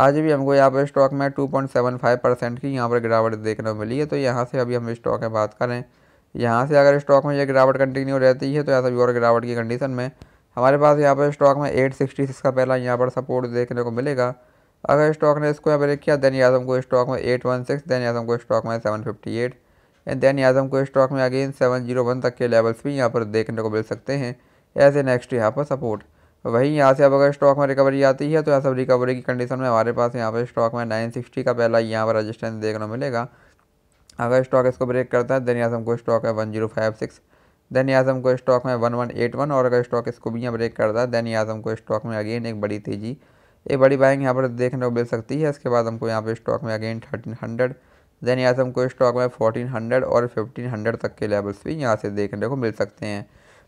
आज भी हमको यहाँ पर स्टॉक में 2.75 परसेंट की यहाँ पर गिरावट देखने को मिली है तो यहाँ से अभी हम स्टॉक में बात करें यहाँ से अगर स्टॉक में ये गिरावट कंटिन्यू रहती है तो यहाँ सभी और गिरावट की कंडीशन में हमारे पास यहाँ पर स्टॉक में 866 का पहला यहाँ पर सपोर्ट देखने को मिलेगा अगर स्टॉक ने इसको यहाँ पर किया दैन आजम को स्टॉक में सिक्स देन आजम को स्टॉक में एट एंड दैन आजम को स्टॉक में अगेन वन तक के लेवल्स भी यहाँ पर देखने को मिल सकते हैं एज ए नेक्स्ट यहाँ पर सपोर्ट वहीं यहाँ से अब अगर स्टॉक में रिकवरी आती है तो यहाँ सब रिकवरी की कंडीशन में हमारे पास यहाँ पर स्टॉक में 960 का पहला यहाँ पर रजिस्टेंस देखने मिलेगा अगर स्टॉक इसको ब्रेक करता है देन यहाँ से हमको स्टॉक है one zero five six then यहाँ से हमको स्टॉक में वन वन एट वन और अगर स्टॉक इसको भी यहाँ ब्रेक करता है देन यहाँ से हमको स्टॉक में अगेन एक बड़ी तेज़ी एक बड़ी बाइंग यहाँ पर देखने को मिल सकती है इसके बाद हमको यहाँ पर स्टॉक में अगेन थर्टीन हंड्रेड देन यहाँ से हमको स्टॉक में फोर्टीन हंड्रेड और फिफ्टीन हंड्रेड तक के लेवल्स भी यहाँ से देखने को मिल सकते हैं